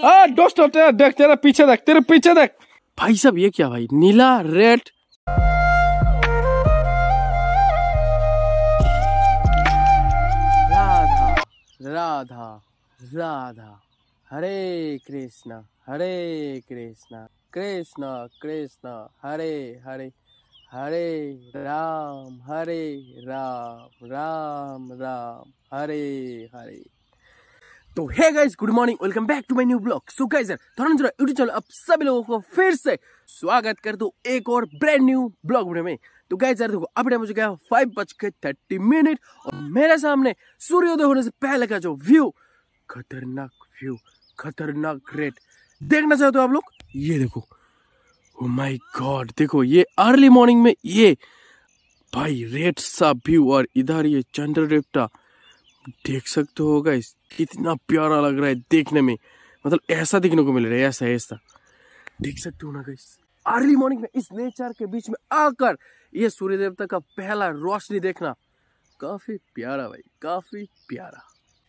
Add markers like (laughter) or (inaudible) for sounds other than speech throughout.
आ, हाँ, दोस्त तेरा देख तेरा पीछे देख तेरे पीछे देख भाई साहब ये क्या भाई नीला रेड राधा राधा राधा हरे कृष्णा हरे कृष्णा कृष्णा कृष्णा हरे हरे हरे राम हरे राम राम राम हरे हरे तो hey guys good morning welcome back to my new blog so guys Dhananjay YouTube channel अब सभी लोगों को फिर से स्वागत कर दो एक और ब्रांड न्यू ब्लॉग में तो गाइस यार देखो अब टाइम हो चुका फाइव बज के थर्टी मिनट और मेरे सामने सूर्योदय होने से पहले का जो व्यू खतरनाक व्यू खतरनाक ग्रेट देखना चाहते हो आप लोग ये देखो ओ माय गॉड देखो ये अर्ली मॉर्निंग में ये भाई रेड सा व्यू और इधर ये चंद्र रेप्टा देख सकते हो गाइस कितना प्यारा लग रहा है देखने में मतलब ऐसा देखने को मिल रहा है ऐसा ऐसा देख सकते हो ना गई अर्ली मॉर्निंग में इस नेचर के बीच में आकर ये सूर्य देवता का पहला रोशनी देखना काफी प्यारा भाई काफी प्यारा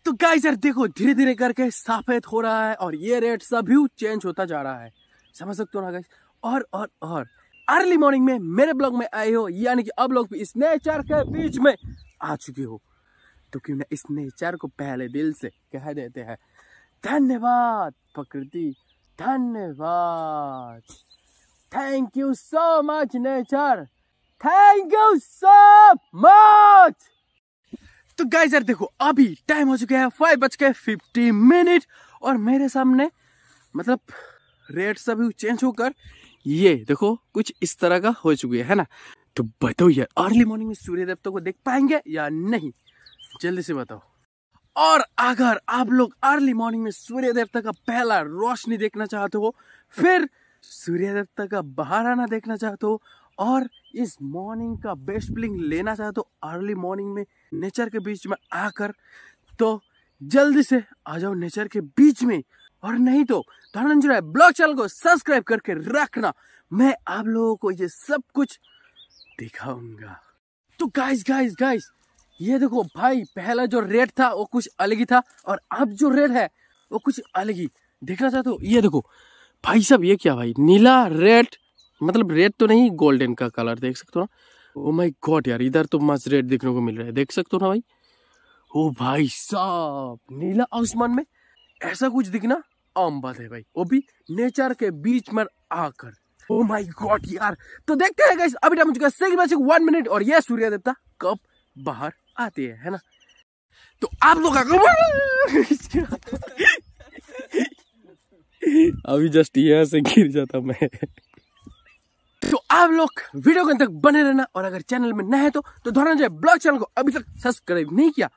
तो गाइस यार देखो धीरे धीरे करके सफेद हो रहा है और ये सब सभी चेंज होता जा रहा है समझ सकते हो ना गाइस और और और अर्ली मॉर्निंग में मेरे ब्लॉग में आए हो यानी कि अब लोग भी इस नेचर के बीच में आ चुके हो तो क्यों ना इस नेचर को पहले दिल से कह देते हैं धन्यवाद प्रकृति धन्यवाद thank you so much nature thank you so much तो गाइस यार देखो अभी टाइम हो चुका है फाइव बज के फिफ्टी मिनट और मेरे सामने मतलब रेट सभी चेंज होकर ये देखो कुछ इस तरह का हो चुकी है ना तो बताओ यार अर्ली मॉर्निंग में सूर्य देवता को देख पाएंगे या नहीं जल्दी से बताओ और अगर आप लोग अर्ली मॉर्निंग में सूर्य देवता का पहला रोशनी देखना चाहते हो फिर सूर्य देवता का बाहर आना देखना चाहते हो और इस मॉर्निंग का बेस्ट ब्लिंग लेना चाहते हो अर्ली मॉर्निंग में नेचर के बीच में आकर तो जल्दी से आ जाओ नेचर के बीच में और नहीं तो धनंजय ब्लॉग चैनल को सब्सक्राइब करके रखना मैं आप लोगों को ये सब कुछ दिखाऊंगा तो गाइस गाइस गाइस ये देखो भाई पहला जो रेट था वो कुछ अलग ही था और अब जो रेट है वो कुछ अलग ही देखना चाहते हो ये देखो भाई साहब ये क्या भाई नीला रेड मतलब रेड तो नहीं गोल्डन का कलर देख सकते हो ना ओ माय गॉड यार इधर तो मस्त रेड देखने को मिल रहा है देख सकते हो ना भाई ओ oh भाई साहब नीला आसमान में ऐसा कुछ दिखना आम बात है भाई वो भी नेचर के बीच में आकर ओ माय गॉड यार तो देखते हैं गाइस अभी टाइम हो चुका है वन मिनट और यह सूर्य देवता कब बाहर आती है है ना तो आप लोग अभी जस्ट यहाँ से गिर जाता मैं तो आप लोग वीडियो के तक बने रहना और अगर चैनल में नए हैं तो तो दोनों जो ब्लॉग चैनल को अभी तक सब्सक्राइब नहीं किया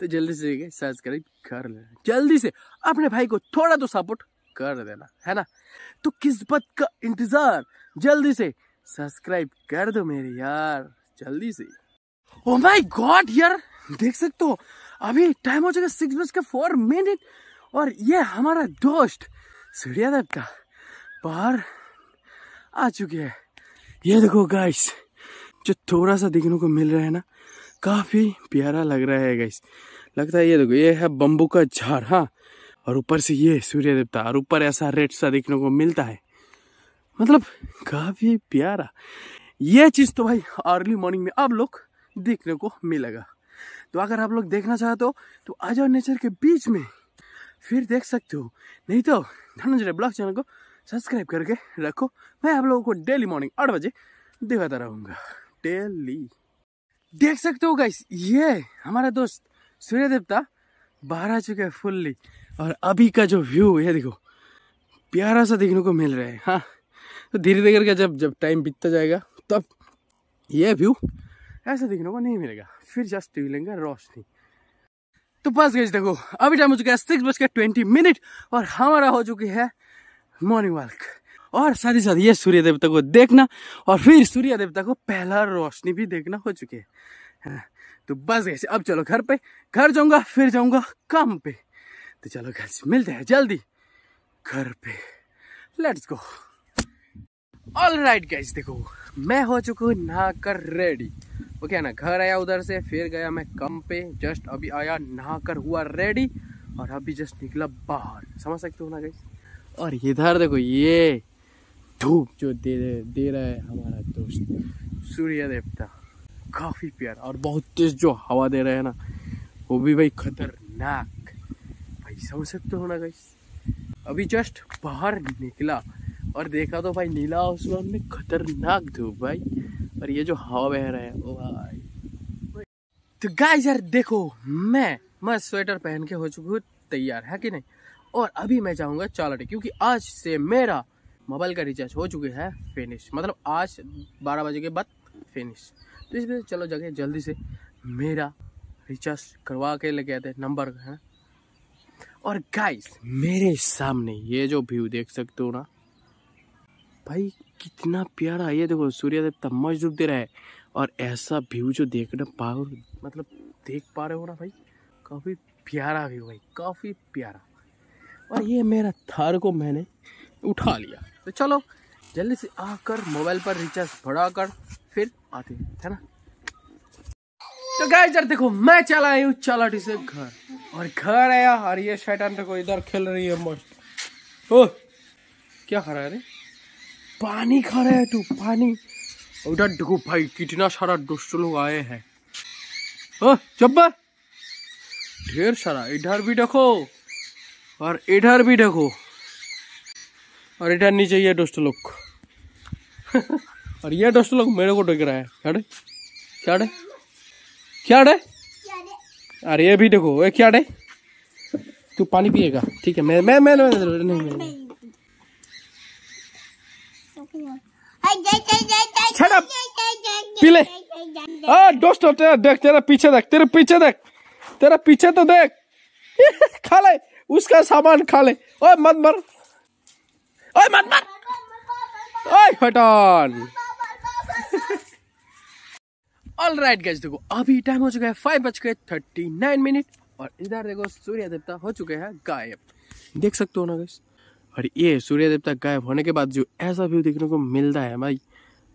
तो जल्दी से सब्सक्राइब कर लेना जल्दी से अपने भाई को थोड़ा तो सपोर्ट कर देना है ना तो किस बात का इंतजार जल्दी से सब्सक्राइब कर दो मेरे यार जल्दी से ओ माय गॉड यार देख सकते हो अभी टाइम हो चुका सिक्स बज के फोर मिनट और ये हमारा दोस्त सूर्या का बाहर आ चुके हैं ये देखो गाइस जो थोड़ा सा देखने को मिल रहा है ना काफ़ी प्यारा लग रहा है गाइस लगता है ये देखो ये है बम्बू का झाड़ हाँ और ऊपर से ये सूर्य देवता और ऊपर ऐसा रेड सा देखने को मिलता है मतलब काफ़ी प्यारा ये चीज़ तो भाई अर्ली मॉर्निंग में आप लोग देखने को मिलेगा तो अगर आप लोग देखना चाहते हो तो, तो आ जाओ नेचर के बीच में फिर देख सकते हो नहीं तो धनंजय ब्लॉग चैनल को सब्सक्राइब करके रखो मैं आप लोगों को डेली मॉर्निंग आठ बजे दिखाता रहूँगा डेली देख सकते हो गाइस ये हमारा दोस्त सूर्य देवता बाहर आ चुके हैं फुल्ली और अभी का जो व्यू ये देखो प्यारा सा देखने को मिल रहा है हाँ तो धीरे धीरे करके जब जब टाइम बीतता जाएगा तब तो ये व्यू ऐसा देखने को नहीं मिलेगा फिर जस्ट मिलेंगे रोशनी तो बस गई देखो अभी टाइम हो चुका है सिक्स बज के ट्वेंटी मिनट और हमारा हो चुकी है मॉर्निंग वॉक और साथ ही साथ ये सूर्य देवता को देखना और फिर सूर्य देवता को पहला रोशनी भी देखना हो चुकी है हाँ, तो बस गए अब चलो घर पे घर जाऊंगा फिर जाऊंगा काम पे तो चलो घर से मिलते हैं जल्दी घर पे let's go all right guys देखो मैं हो चुका हूँ नहा कर रेडी वो क्या ना घर आया उधर से फिर गया मैं कम पे जस्ट अभी आया नहा कर हुआ रेडी और अभी जस्ट निकला बाहर समझ सकते हो ना गई और इधर देखो ये धूप जो दे दे रहा है हमारा दोस्त सूर्य देवता काफ़ी प्यार और बहुत तेज जो हवा दे रहा है ना वो भी भाई खतरनाक भाई समझ सकते हो ना गई अभी जस्ट बाहर निकला और देखा तो भाई नीला आसमान में खतरनाक धूप भाई और ये जो हवा बह रहा है भाई तो गाइस यार देखो मैं मैं स्वेटर पहन के हो चुकी हूँ तैयार है कि नहीं और अभी मैं जाऊंगा चालाटे क्योंकि आज से मेरा मोबाइल का रिचार्ज हो चुके है फिनिश मतलब आज बारह बजे के बाद फिनिश तो इसलिए चलो जगह जल्दी से मेरा रिचार्ज करवा के लेके आते हैं नंबर है और गाइस मेरे सामने ये जो व्यू देख सकते हो ना भाई कितना प्यारा ये देखो सूर्यदेव तब डूब दे रहा है और ऐसा व्यू जो देखना पाओ मतलब देख पा रहे हो ना भाई काफ़ी प्यारा व्यू भाई काफ़ी प्यारा और ये मेरा थार को मैंने उठा लिया तो चलो जल्दी से आकर मोबाइल पर रिचार्ज बढ़ा कर फिर आते है ना तो गाय यार देखो मैं चला आई हूँ चालाटी से घर और घर आया और ये शैटान देखो इधर खेल रही है मस्त ओ क्या खरा है अरे पानी खा रहे है तू पानी उधर देखो भाई कितना सारा दोस्त लोग आए हैं चब्बा ढेर सारा इधर भी देखो और इधर भी देखो और इधर नीचे ये दोस्त लोग और ये दोस्त लोग मेरे को देख रहा है क्या डे क्या डे क्या डे अरे ये भी देखो ये क्या डे तू पानी पिएगा ठीक है मैं मैं मैं नहीं, नहीं, नहीं, नहीं। छड़ा पीले आ तेरा देख तेरा पीछे देख तेरे पीछे देख तेरा पीछे तो देख (laughs) खा ले उसका सामान खा ले ओ मत मर ओ मत मर ओए हटान ऑल राइट गैस देखो अभी टाइम हो चुका है फाइव बज के थर्टी नाइन मिनट और इधर देखो सूर्य देवता हो चुके हैं गायब देख सकते हो ना गैस और ये सूर्य देवता गायब होने के बाद जो ऐसा व्यू देखने को मिलता है भाई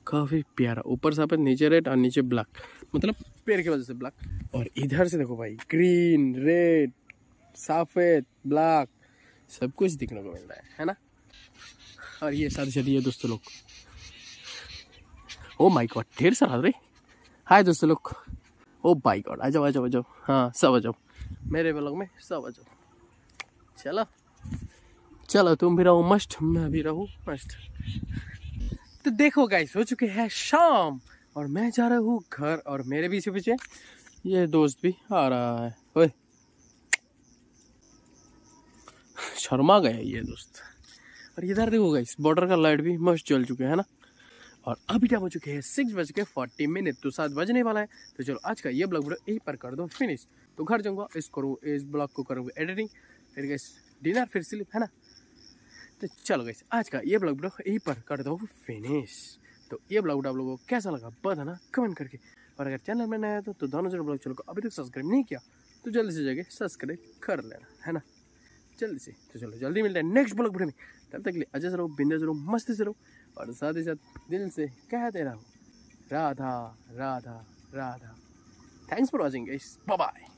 काफ़ी प्यारा ऊपर से नीचे रेड और नीचे ब्लैक मतलब पेड़ की वजह से ब्लैक और इधर से देखो भाई ग्रीन रेड सफ़ेद ब्लैक सब कुछ देखने को मिल रहा है है ना और ये साथ साथ दोस्तों लोग ओ माय गॉड ढेर सारा रे हाय दोस्तों लोग ओ माय गॉड आ जाओ आ जाओ आ जाओ हाँ सब आ जाओ मेरे ब्लॉग में सब आ जाओ चलो चलो तुम भी रहो मस्त मैं भी रहू मस्त तो देखो गाइस हो चुके हैं शाम और मैं जा रहा हूँ घर और मेरे पीछे पीछे ये दोस्त भी आ रहा है ओए शर्मा गया ये दोस्त और इधर देखो गाइस बॉर्डर का लाइट भी मस्त जल चुके हैं ना और अभी टाइम हो चुके हैं सिक्स बज के फोर्टी मिनट तो सात बजने वाला है तो चलो आज का ये ब्लॉग वीडियो यहीं पर कर दो फिनिश तो घर जाऊंगा इस करूँ इस ब्लॉग को करूँगा एडिटिंग फिर गैस डिनर फिर स्लिप है ना तो चलो गई आज का ये ब्लॉग ब्लॉग यहीं पर कर दो फिनिश तो ये ब्लॉग आप लोगों को कैसा लगा बताना कमेंट करके और अगर चैनल में नया तो, तो दोनों जरूर ब्लॉग चैनल को अभी तक सब्सक्राइब नहीं किया तो जल्दी से जाके सब्सक्राइब कर लेना है ना जल्दी से तो चलो जल्दी मिलते हैं नेक्स्ट ब्लॉग में तब तक के लिए अजय से रहो बिंदे रहो मस्ती से रहो और साथ ही साथ दिल से कहते रहो Radha Radha Radha thanks for watching bye